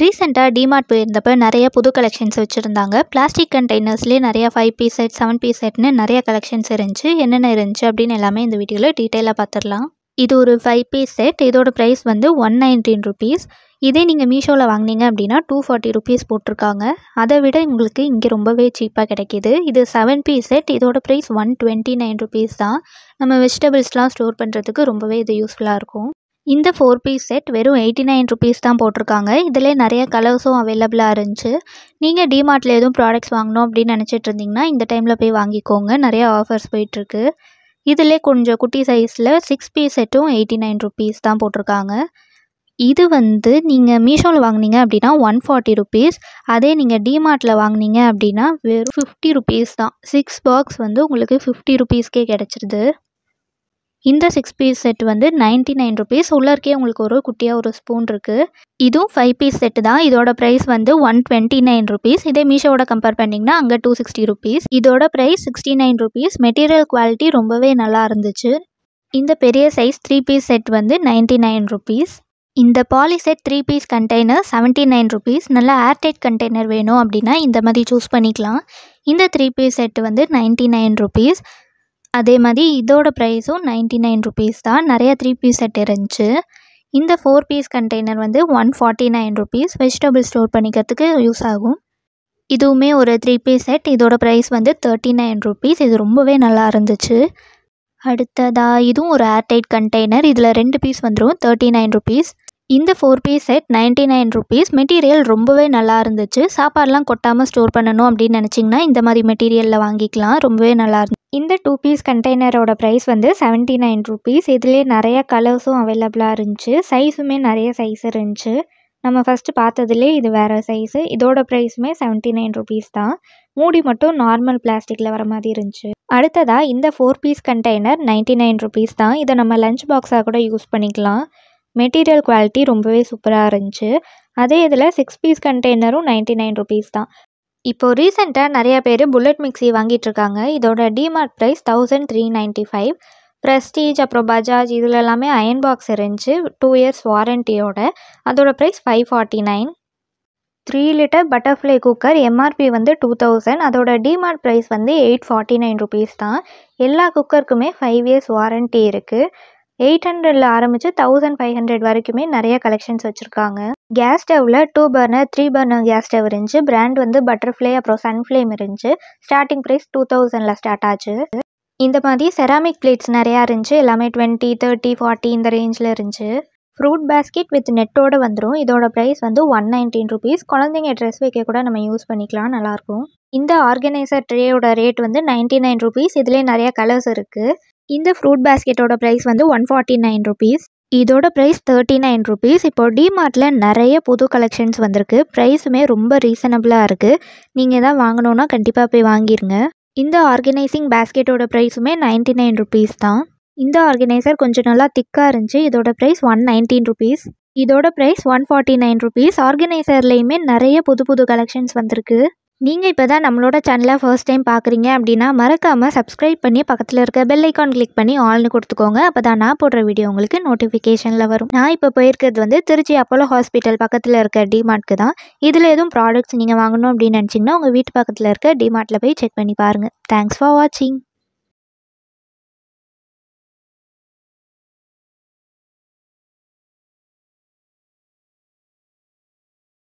ரீசெண்டாக டிமார்ட் போயிருந்தப்போ நிறைய புது கலெக்ஷன்ஸ் வச்சுருந்தாங்க பிளாஸ்டிக் கண்டெய்னர்ஸ்லேயே நிறையா five piece set seven piece செட்னு நிறைய கலெக்ஷன்ஸ் இருந்துச்சு என்னென்ன இருந்துச்சு அப்படின்னு எல்லாமே இந்த வீடியோவில் டீட்டெயிலாக பார்த்துடலாம் இது ஒரு ஃபைவ் பீஸ் செட் இதோட ப்ரைஸ் வந்து ஒன் நைன்டீன் ருபீஸ் இதே நீங்கள் மீஷோவில் வாங்கினீங்க அப்படின்னா டூ ஃபார்ட்டி ருபீஸ் போட்டிருக்காங்க அதை விட உங்களுக்கு இங்கே ரொம்பவே சீப்பாக கிடைக்கிது இது செவன் பீஸ் செட் இதோட price one twenty nine rupees தான் நம்ம வெஜிடபிள்ஸ்லாம் ஸ்டோர் பண்ணுறதுக்கு ரொம்பவே இது யூஸ்ஃபுல்லாக இருக்கும் இந்த ஃபோர் பீஸ் செட் வெறும் எயிட்டி நைன் ருபீஸ் தான் போட்டிருக்காங்க இதில் நிறைய கலர்ஸும் அவைலபிளாக இருந்துச்சு நீங்கள் டிமார்ட்டில் எதுவும் ப்ராடக்ட்ஸ் வாங்கணும் அப்படின்னு நினச்சிட்டு இருந்தீங்கன்னா இந்த டைமில் போய் வாங்கிக்கோங்க நிறைய ஆஃபர்ஸ் போயிட்டுருக்கு இதில் கொஞ்சம் குட்டி சைஸில் சிக்ஸ் பீஸ் செட்டும் எயிட்டி நைன் ருபீஸ் தான் போட்டிருக்காங்க இது வந்து நீங்கள் மீஷோவில் வாங்கினீங்க அப்படின்னா ஒன் ஃபார்ட்டி ருபீஸ் அதே நீங்கள் டிமார்ட்டில் வாங்கினீங்க அப்படின்னா வெறும் ஃபிஃப்டி ருபீஸ் தான் சிக்ஸ் பாக்ஸ் வந்து உங்களுக்கு ஃபிஃப்டி ருபீஸ்க்கே கிடச்சிருது இந்த சிக்ஸ் பீஸ் செட் வந்து நைன்ட்டி நைன் ருபீஸ் உள்ளே உங்களுக்கு ஒரு குட்டியாக ஒரு ஸ்பூன் இருக்குது இதுவும் ஃபைவ் பீஸ் செட்டு தான் இதோட ப்ரைஸ் வந்து ஒன் டுவெண்ட்டி நைன் ருபீஸ் இதே மீஷோவோட கம்பேர் பண்ணிங்கன்னா அங்கே டூ சிக்ஸ்டி ருபீஸ் இதோட price sixty nine rupees material quality ரொம்பவே நல்லா இருந்துச்சு இந்த பெரிய சைஸ் த்ரீ பீஸ் செட் வந்து நைன்ட்டி நைன் ருபீஸ் இந்த poly set three piece container seventy nine rupees நல்லா ஏர்டைட் கண்டெய்னர் வேணும் அப்படின்னா இந்த மாதிரி சூஸ் பண்ணிக்கலாம் இந்த த்ரீ பீஸ் செட் வந்து நைன்ட்டி நைன் ருபீஸ் அதே மாதிரி இதோட ப்ரைஸும் நைன்ட்டி நைன் ருபீஸ் தான் நிறையா த்ரீ பீஸ் செட் இருந்துச்சு இந்த ஃபோர் பீஸ் கண்டெய்னர் வந்து one forty nine rupees vegetable store பண்ணிக்கிறதுக்கு யூஸ் ஆகும் இதுவுமே ஒரு த்ரீ பீஸ் செட் இதோட ப்ரைஸ் வந்து தேர்ட்டி நைன் ருபீஸ் இது ரொம்பவே நல்லா இருந்துச்சு அடுத்ததாக இதுவும் ஒரு ஏர்டைட் கண்டெய்னர் இதில் ரெண்டு பீஸ் வந்துடும் தேர்ட்டி நைன் ருபீஸ் இந்த four piece set ninety nine rupees material ரொம்பவே நல்லா இருந்துச்சு சாப்பாடுலாம் கொட்டாமல் ஸ்டோர் பண்ணணும் அப்படின்னு நினச்சிங்கன்னா இந்த மாதிரி மெட்டீரியலில் வாங்கிக்கலாம் ரொம்பவே நல்லா இருந்துச்சு இந்த டூ பீஸ் கண்டெய்னரோட ப்ரைஸ் வந்து செவன்ட்டி நைன் ருபீஸ் இதுலேயே நிறைய கலர்ஸும் அவைலபிளாக இருந்துச்சு சைஸுமே நிறைய சைஸ் இருந்துச்சு நம்ம ஃபஸ்ட்டு பார்த்ததுலே இது வேறு சைஸு இதோட ப்ரைஸுமே செவன்ட்டி நைன் ருபீஸ் தான் மூடி மட்டும் நார்மல் பிளாஸ்டிக்கில் வர மாதிரி இருந்துச்சு அடுத்ததாக இந்த four piece container ninety nine rupees தான் இதை நம்ம லஞ்ச் பாக்ஸாக கூட யூஸ் பண்ணிக்கலாம் மெட்டீரியல் குவாலிட்டி ரொம்பவே சூப்பராக இருந்துச்சு அதே இதில் சிக்ஸ் பீஸ் கண்டெய்னரும் நைன்ட்டி நைன் ருபீஸ் தான் இப்போது ரீசெண்டாக நிறையா பேர் புல்லட் மிக்சி வாங்கிட்டுருக்காங்க இதோட DMart price thousand three ninety five Prestige அப்புறம் பஜாஜ் இதில் எல்லாமே அயன் பாக்ஸ் இருந்துச்சு டூ இயர்ஸ் வாரண்ட்டியோட அதோட price five forty nine three litre Butterfly cooker MRP வந்து டூ தௌசண்ட் அதோட டிமார்ட் ப்ரைஸ் வந்து எயிட் ஃபார்ட்டி நைன் ருபீஸ் தான் எல்லா குக்கருக்குமே ஃபைவ் இயர்ஸ் வாரண்ட்டி இருக்குது எயிட் ஹண்ட்ரடில் ஆரம்பித்து தௌசண்ட் ஃபைவ் ஹண்ட்ரட் வரைக்குமே நிறைய கலெக்ஷன்ஸ் வச்சுருக்காங்க கேஸ் ஸ்டவ்வில் two burner three burner gas stove இருந்துச்சு பிராண்ட் வந்து பட்டர்ஃப்ளை அப்புறம் சன்ஃப்ளேம் இருந்துச்சு ஸ்டார்டிங் ப்ரைஸ் டூ தௌசண்டில் ஸ்டார்ட் ஆச்சு இந்த மாதிரி செராமிக் பிளேட்ஸ் நிறையா இருந்துச்சு எல்லாமே டுவெண்ட்டி தேர்ட்டி ஃபார்ட்டி இந்த ரேஞ்சில் இருந்துச்சு ஃப்ரூட் பேஸ்கெட் வித் நெட்டோடு வந்துடும் இதோட ப்ரைஸ் வந்து ஒன் நைன்டீன் ருபீஸ் குழந்தைங்க ட்ரெஸ் வைக்க கூட நம்ம யூஸ் பண்ணிக்கலாம் நல்லாயிருக்கும் இந்த ஆர்கனைசர் ட்ரேயோட ரேட் வந்து நைன்டி நைன் ருபீஸ் இதுலேயே நிறைய கலர்ஸ் இருக்குது இந்த ஃப்ரூட் பேஸ்கெட்டோட ப்ரைஸ் வந்து ஒன் ஃபார்ட்டி நைன் ருபீஸ் இதோட ப்ரைஸ் தேர்ட்டி நைன் ருபீஸ் இப்போ டிமார்ட்டில் நிறைய புது கலெக்ஷன்ஸ் வந்திருக்கு ப்ரைஸுமே ரொம்ப ரீசனபிளாக இருக்குது நீங்கள் தான் வாங்கணுன்னா கண்டிப்பாக போய் வாங்கிருங்க இந்த ஆர்கனைசிங் பேஸ்கெட்டோட ப்ரைஸுமே நைன்ட்டி நைன் ருபீஸ் தான் இந்த ஆர்கனைசர் கொஞ்சம் நல்லா திக்காக இருந்துச்சு இதோட ப்ரைஸ் ஒன் நைன்டீன் ருபீஸ் இதோட price one forty nine rupees ஆர்கனைசர்லேயுமே நிறைய புது புது கலெக்ஷன்ஸ் வந்திருக்கு நீங்கள் இப்போ தான் நம்மளோட சேனலை ஃபர்ஸ்ட் டைம் பார்க்குறீங்க அப்படின்னா மறக்காமல் சப்ஸ்கிரைப் பண்ணி பக்கத்தில் இருக்க பெல் ஐக்கான் கிளிக் பண்ணி ஆல்னு கொடுத்துக்கோங்க அப்போ தான் நான் போடுற வீடியோ உங்களுக்கு நோட்டிஃபிகேஷனில் வரும் நான் இப்போ போயிருக்கிறது வந்து திருச்சி அப்போலோ ஹாஸ்பிட்டல் பக்கத்தில் இருக்க டிமார்ட்க்கு தான் இதில் எதுவும் ப்ராடக்ட்ஸ் நீங்கள் வாங்கணும் அப்படின்னு நினச்சிங்கன்னா உங்கள் வீட்டு பக்கத்தில் இருக்க டிமார்ட்டில் போய் செக் பண்ணி பாருங்கள் தேங்க்ஸ் ஃபார் வாட்சிங்